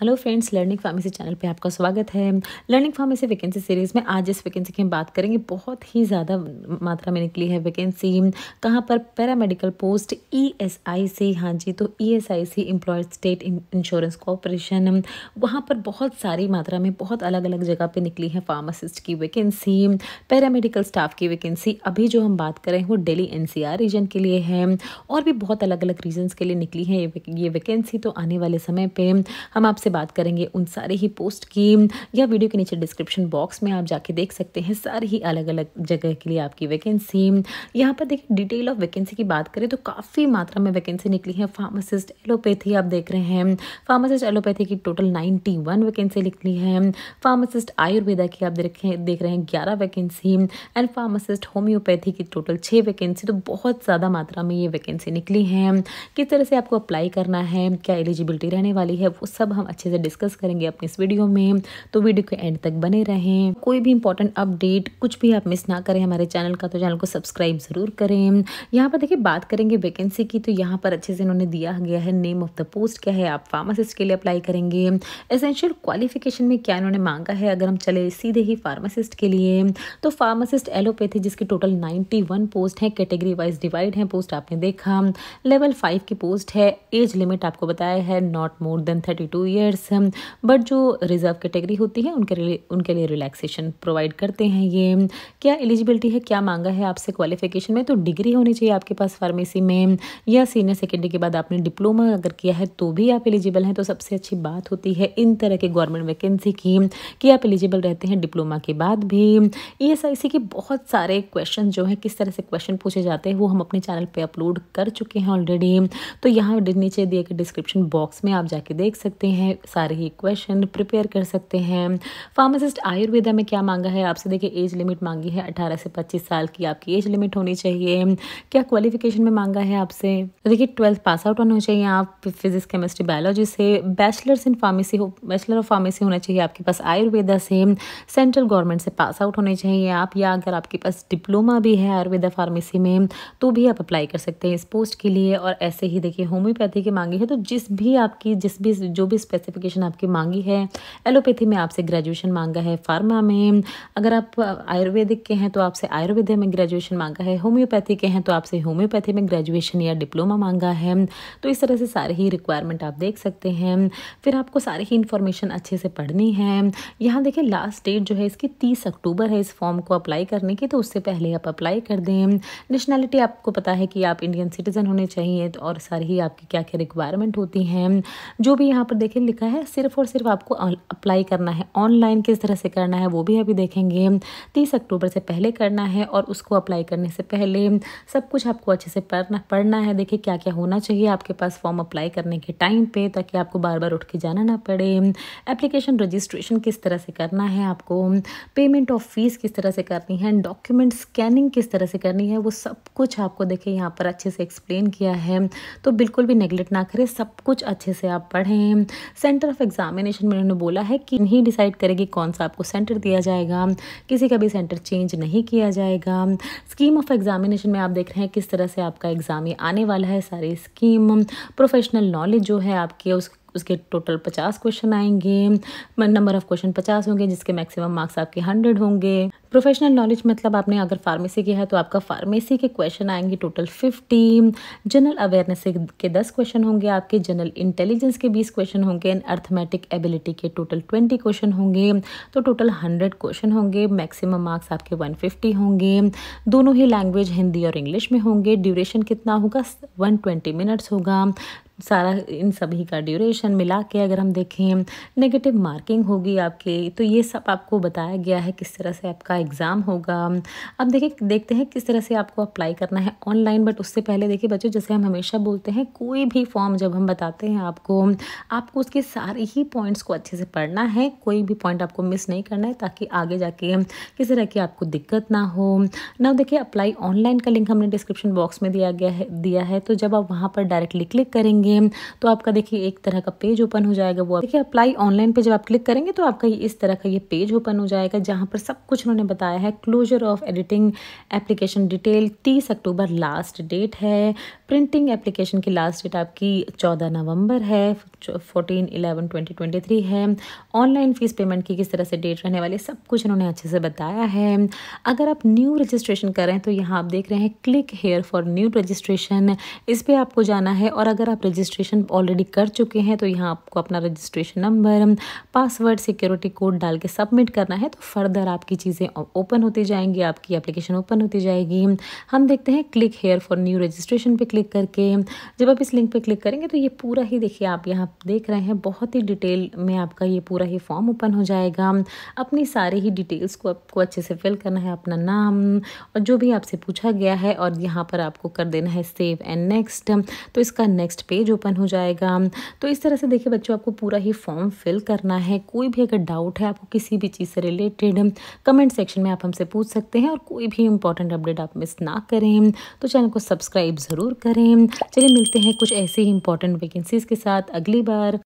hello friends learning pharmacy channel पे आपका स्वागत है लर्निंग फार्मेसी वैकेंसी सीरीज़ में आज इस वैकेंसी की हम बात करेंगे बहुत ही ज़्यादा मात्रा में निकली है वैकेंसी कहाँ पर पैरामेडिकल पोस्ट ईएसआईसी हाँ जी तो ईएसआईसी आई स्टेट इंश्योरेंस कॉरपोरेशन वहाँ पर बहुत सारी मात्रा में बहुत अलग अलग जगह पर निकली है फार्मासिस्ट की वैकेंसी पैरामेडिकल स्टाफ की वैकेंसी अभी जो हम बात करें वो डेली एन रीजन के लिए है और भी बहुत अलग अलग रीजन्स के लिए निकली है ये वैकेंसी तो आने वाले समय पर हम आपसे से बात करेंगे उन सारे ही पोस्ट की या वीडियो के नीचे डिस्क्रिप्शन बॉक्स में आप जाके देख सकते हैं सारे ही अलग अलग जगह के लिए आपकी वैकेंसी यहाँ पर देखिए डिटेल ऑफ वैकेंसी की बात करें तो काफ़ी मात्रा में वैकेंसी निकली है फार्मासिस्ट एलोपैथी आप देख रहे हैं फार्मासिस्ट एलोपैथी की टोटल नाइन्टी वैकेंसी निकली है फार्मासिस्ट आयुर्वेदा की आप देख रहे हैं ग्यारह वैकेंसी एंड फार्मासिस्ट होम्योपैथी की टोटल छः वैकेंसी तो बहुत ज़्यादा मात्रा में ये वैकेंसी निकली है किस तरह से आपको अप्लाई करना है क्या एलिजिबिलिटी रहने वाली है वो सब हम अच्छे से डिस्कस करेंगे अपने इस वीडियो में तो वीडियो के एंड तक बने रहें कोई भी इंपॉर्टेंट अपडेट कुछ भी आप मिस ना करें हमारे चैनल का तो चैनल को सब्सक्राइब ज़रूर करें यहाँ पर देखिए बात करेंगे वैकेंसी की तो यहाँ पर अच्छे से इन्होंने दिया गया है नेम ऑफ द पोस्ट क्या है आप फार्मासिस्ट के लिए अप्लाई करेंगे एसेंशियल क्वालिफिकेशन में क्या इन्होंने मांगा है अगर हम चले सीधे ही फार्मासिस्ट के लिए तो फार्मासिस्ट एलोपैथी जिसकी टोटल नाइन्टी पोस्ट हैं कैटेगरी वाइज डिवाइड है पोस्ट आपने देखा लेवल फाइव की पोस्ट है एज लिमिट आपको बताया है not more than thirty two year years but जो रिजर्व कैटेगरी होती है उनके लिए उनके लिए रिलैक्सेशन प्रोवाइड करते हैं ये क्या एलिजिबिलिटी है क्या मांगा है आपसे क्वालिफिकेशन में तो डिग्री होनी चाहिए आपके पास फार्मेसी में या सीनियर सेकेंडरी के बाद आपने डिप्लोमा अगर किया है तो भी आप एलिजिबल हैं तो सबसे अच्छी बात होती है इन तरह के गवर्नमेंट वैकेंसी की कि आप एलिजिबल रहते हैं डिप्लोमा के बाद भी ई एस आई सी के बहुत सारे क्वेश्चन जो है किस तरह से क्वेश्चन पूछे जाते हैं वो हम अपने चैनल पर अपलोड कर चुके हैं ऑलरेडी तो यहाँ नीचे दिए गए डिस्क्रिप्शन बॉक्स में आप जाके देख सकते हैं हैं सारे ही क्वेश्चन प्रिपेयर कर सकते हैं फार्मासिस्ट आयुर्वेदा में क्या मांगा है आपसे देखिए एज लिमिट मांगी है अठारह से पच्चीस साल की आपकी एज लिमिट होनी चाहिए क्या क्वालिफिकेशन में मांगा है आपसे तो देखिए ट्वेल्थ पास आउट होना चाहिए आप फिजिक्स केमिस्ट्री बायोलॉजी से बैचलर्स इन फार्मेसी हो बैचलर ऑफ फार्मेसी होना चाहिए आपके पास आयुर्वेदा से सेंट्रल गवर्नमेंट से पास आउट होने चाहिए आप या अगर आपके पास डिप्लोमा भी है आयुर्वेदा फार्मेसी में तो भी आप अप्लाई कर सकते हैं इस पोस्ट के लिए और ऐसे ही देखिए होम्योपैथी की मांगी है तो जिस भी आपकी जिस भी जो भी स्पेसिफिकेशन आपकी मांगी है एलोपैथी में आपसे ग्रेजुएशन मांगा है फार्मा में अगर आप आयुर्वेदिक के हैं तो आपसे आयुर्वेद में ग्रेजुएशन मांगा है होम्योपैथी के हैं तो आपसे होम्योपैथी में ग्रेजुएशन या डिप्लोमा मांगा है तो इस तरह से सारे ही रिक्वायरमेंट आप देख सकते हैं फिर आपको सारी ही इन्फॉर्मेशन अच्छे से पढ़नी है यहाँ देखिए लास्ट डेट जो है इसकी तीस अक्टूबर है इस फॉर्म को अप्लाई करने की तो उससे पहले आप अप्लाई कर दें नेशनैलिटी आपको पता है कि आप इंडियन सिटीज़न होने चाहिए तो और सारी ही आपकी क्या क्या रिक्वायरमेंट होती हैं जो भी यहाँ पर देखें लिखा है सिर्फ और सिर्फ आपको अप्लाई करना है ऑनलाइन किस तरह से करना है वो भी अभी देखेंगे तीस अक्टूबर से पहले करना है और उसको अप्लाई करने से पहले सब कुछ आपको अच्छे से पढ़ना पढ़ना है देखिए क्या क्या होना चाहिए आपके पास फॉर्म अप्लाई करने के टाइम पे ताकि आपको बार बार उठ के जाना ना पड़े एप्लीकेशन रजिस्ट्रेशन किस तरह से करना है आपको पेमेंट ऑफ फीस किस तरह से करनी है डॉक्यूमेंट स्कैनिंग किस तरह से करनी है वो सब कुछ आपको देखिए यहाँ पर अच्छे से एक्सप्लेन किया है तो बिल्कुल भी नेगलेक्ट ना करें सब कुछ अच्छे से आप पढ़ें सेंटर ऑफ एग्जामिनेशन में उन्होंने बोला है कि नहीं डिसाइड करेगी कौन सा आपको सेंटर दिया जाएगा किसी का भी सेंटर चेंज नहीं किया जाएगा स्कीम ऑफ एग्जामिनेशन में आप देख रहे हैं किस तरह से आपका एग्ज़ाम आने वाला है सारी स्कीम प्रोफेशनल नॉलेज जो है आपके उस उसके टोटल पचास क्वेश्चन आएंगे नंबर ऑफ क्वेश्चन पचास होंगे जिसके मैक्सिमम मार्क्स आपके हंड्रेड होंगे प्रोफेशनल नॉलेज मतलब आपने अगर फार्मेसी किया है तो आपका फार्मेसी के क्वेश्चन आएंगे टोटल फिफ्टी जनरल अवेयरनेस के दस क्वेश्चन होंगे आपके जनरल इंटेलिजेंस के बीस क्वेश्चन होंगे एंड अर्थमेटिक एबिलिटी के टोटल ट्वेंटी क्वेश्चन होंगे तो टोटल हंड्रेड क्वेश्चन होंगे मैक्सिमम मार्क्स आपके वन फिफ्टी होंगे दोनों ही लैंग्वेज हिंदी और इंग्लिश में होंगे ड्यूरेशन कितना होगा वन ट्वेंटी मिनट्स होगा सारा इन सभी का ड्यूरेशन मिला के अगर हम देखें नेगेटिव मार्किंग होगी आपकी तो ये सब आपको बताया गया है किस तरह से आपका एग्ज़ाम होगा अब देखिए देखते हैं किस तरह से आपको अप्लाई करना है ऑनलाइन बट उससे पहले देखिए बच्चों जैसे हम हमेशा बोलते हैं कोई भी फॉर्म जब हम बताते हैं आपको आपको उसके सारे ही पॉइंट्स को अच्छे से पढ़ना है कोई भी पॉइंट आपको मिस नहीं करना है ताकि आगे जाके किसी तरह की आपको दिक्कत ना हो ना देखिए अप्लाई ऑनलाइन का लिंक हमने डिस्क्रिप्शन बॉक्स में दिया गया है दिया है तो जब आप वहाँ पर डायरेक्टली क्लिक करेंगे करेंगे तो आपका देखिए एक तरह का पेज ओपन हो जाएगा वो देखिए अप्लाई ऑनलाइन पे जब आप क्लिक करेंगे तो आपका इस तरह का ये पेज ओपन हो जाएगा जहाँ पर सब कुछ उन्होंने बताया है closure of editing application detail तीस अक्टूबर लास्ट डेट है प्रिंटिंग एप्लीकेशन की लास्ट डेट आपकी चौदह नवंबर है fourteen eleven twenty twenty three है ऑनलाइन फ़ीस पेमेंट की किस तरह से डेट रहने वाली सब कुछ इन्होंने अच्छे से बताया है अगर आप न्यू रजिस्ट्रेशन कर रहे हैं तो यहाँ आप देख रहे हैं click here for new registration इस पर आपको जाना है और अगर आप रजिस्ट्रेशन ऑलरेडी कर चुके हैं तो यहाँ आपको अपना registration number password security code डाल के सबमिट करना है तो फर्दर आपकी चीज़ें ओपन होती जाएंगी आपकी एप्लीकेशन ओपन होती जाएगी हम देखते हैं click here for new registration पर क्लिक करके जब आप इस लिंक पर क्लिक करेंगे तो ये पूरा ही देखिए आप यहाँ आप देख रहे हैं बहुत ही डिटेल में आपका ये पूरा ही फॉर्म ओपन हो जाएगा अपनी सारी ही डिटेल्स को आपको अच्छे से फिल करना है अपना नाम और जो भी आपसे पूछा गया है और यहाँ पर आपको कर देना है सेव एंड नेक्स्ट तो इसका नेक्स्ट पेज ओपन हो जाएगा तो इस तरह से देखिए बच्चों आपको पूरा ही फॉर्म फिल करना है कोई भी अगर डाउट है आपको किसी भी चीज़ से रिलेटेड कमेंट सेक्शन में आप हमसे पूछ सकते हैं और कोई भी इंपॉर्टेंट अपडेट आप मिस ना करें तो चैनल को सब्सक्राइब ज़रूर करें चलिए मिलते हैं कुछ ऐसे ही इंपॉर्टेंट वैकेंसीज़ के साथ अगली पहली बार